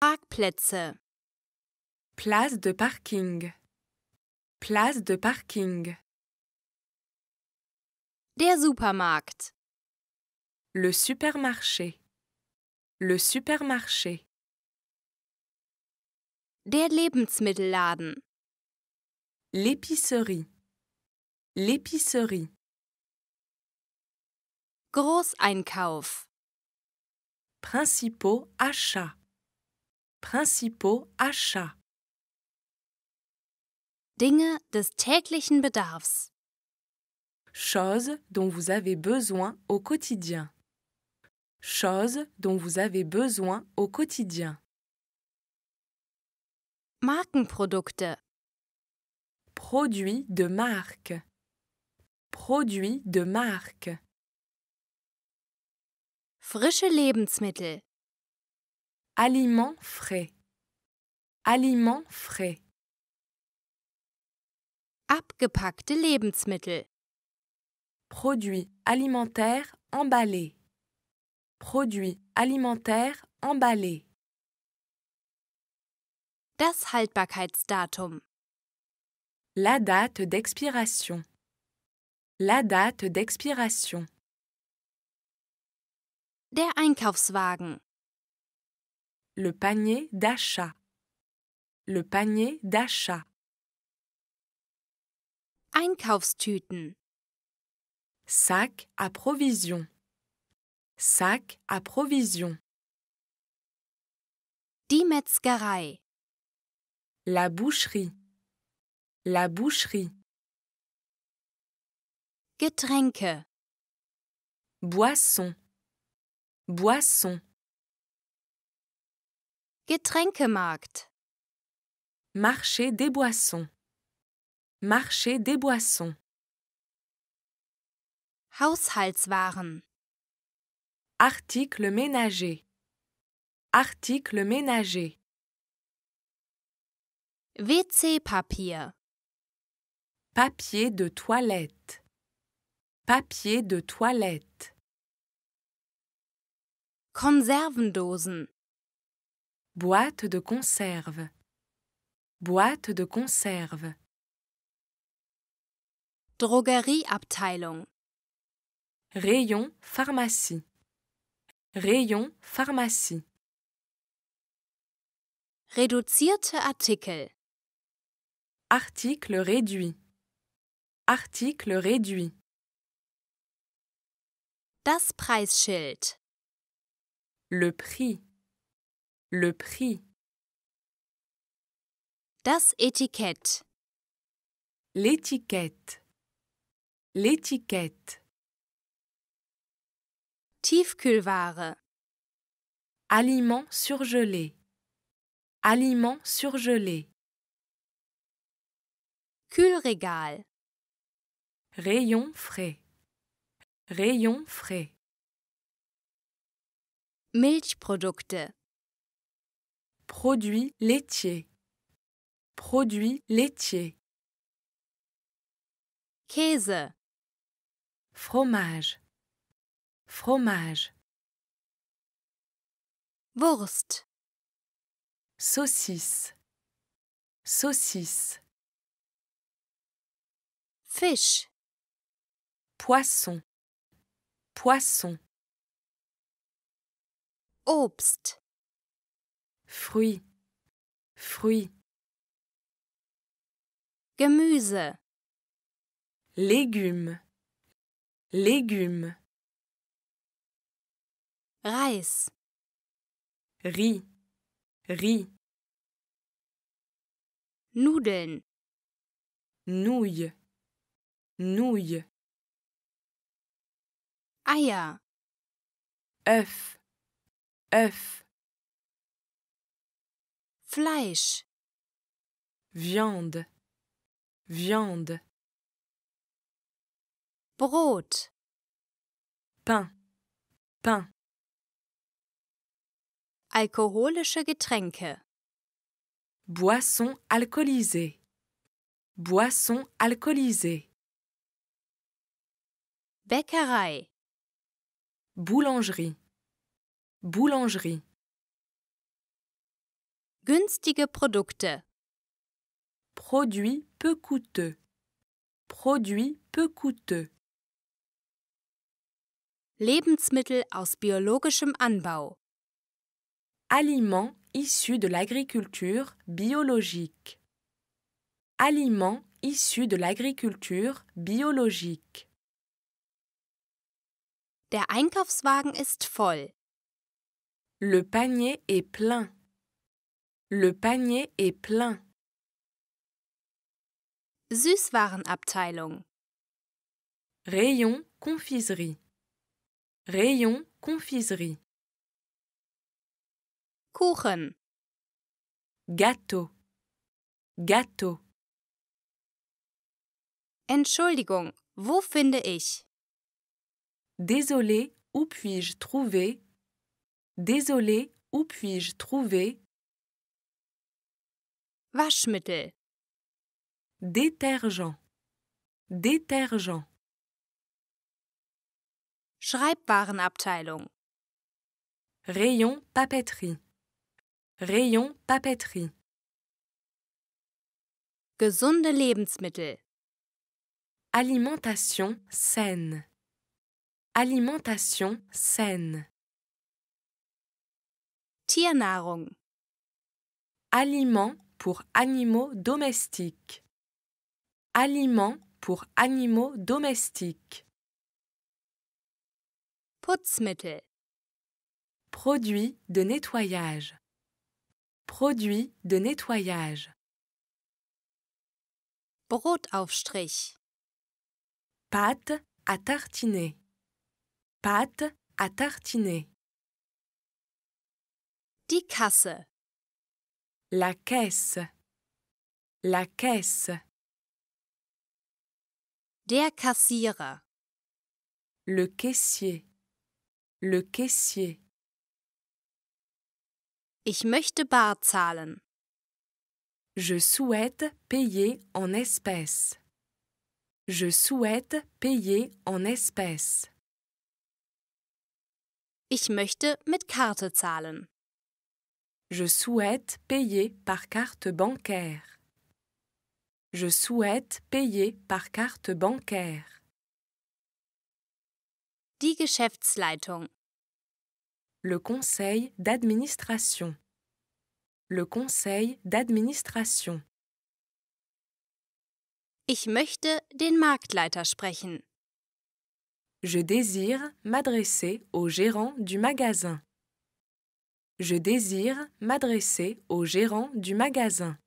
Parkplätze. Place de parking. Place de parking. Der Supermarkt. Le supermarché. Le supermarché. Der Lebensmittelladen. L'épicerie. L'épicerie. Großeinkauf. Principaux achats. Principaux achats. Dinge des täglichen Bedarfs. Choses dont vous avez besoin au quotidien. Choses dont vous avez besoin au quotidien. Markenprodukte. Produits de marque. Produits de marque. Frische Lebensmittel. Aliment frais. Aliment frais. Abgepackte Lebensmittel. Produit alimentaire emballé. Produit alimentaire emballé. Das Haltbarkeitsdatum. La date d'expiration. La date d'expiration. Der Einkaufswagen. Le panier d'achat. Le panier d'achat. Einkaufstüten. Sac à provision. Sac à provision. Die Metzgerei. La boucherie. La boucherie. Getränke. Boisson. Boisson. Getränkemarkt. Marché des Boissons. Marché des Boissons. Haushaltswaren. Article ménager. Article ménager. WC-Papier. Papier de toilette. Papier de toilette. Konservendosen. Boîte de conserve. Boîte de conserve. Drogerieabteilung. Rayon pharmacie. Rayon pharmacie. Reduzierte Artikel. Article réduit. Article réduit. Das Preisschild. Le prix. Le prix. Das Etikett. L'étiquette. L'étiquette. Tiefkühlware. Aliments surgelés. Aliments surgelés. Kühlregal. Rayon frais. Rayon frais. Milchprodukte. Produit laitier. Produit laitier Fromage. Fromage. Wurst. Saucisse. Saucisse. Fisch. Poisson. Poisson. Obst fruit, fruit. Gemüse, légumes, légumes. Reis, riz, riz. Nudeln, Nouille, nouille Eier, œuf, Fleisch. Viande. Viande. Brot. Pain. Pain. Alkoholische Getränke. Boisson alcoolisée Boisson alcoolisée Bäckerei. Boulangerie. Boulangerie. Günstige Produkte. Produit peu coûteux. Produits peu coûteux. Lebensmittel aus biologischem Anbau. Aliments issus de l'agriculture biologique. Aliments issus de l'agriculture biologique. Der Einkaufswagen ist voll. Le panier est plein. Le panier est plein. Süßwarenabteilung. Rayon confiserie. Rayon confiserie. Kuchen. Gâteau. Gâteau. Entschuldigung, wo finde ich? Désolé, où puis-je trouver? Désolé, où puis-je trouver Waschmittel. Detergent. Detergent. Schreibwarenabteilung. Rayon Papeterie. Rayon Papeterie. Gesunde Lebensmittel. Alimentation saine. Alimentation saine. Tiernahrung. Aliment pour animaux domestiques. Aliments pour animaux domestiques. Putzmittel. Produit de nettoyage. Produit de nettoyage. Brotaufstrich. Pâte à tartiner. Pâte à tartiner. Die Kasse. La caisse. La caisse. Der Kassierer. Le caissier. Le caissier. Ich möchte bar zahlen. Je souhaite payer en espèces. Je souhaite payer en espèces. Ich möchte mit Karte zahlen. Je souhaite payer par carte bancaire. Je souhaite payer par carte bancaire. Die Geschäftsleitung. Le conseil d'administration. Le conseil d'administration. Ich möchte den Marktleiter sprechen. Je désire m'adresser au gérant du magasin. Je désire m'adresser au gérant du magasin.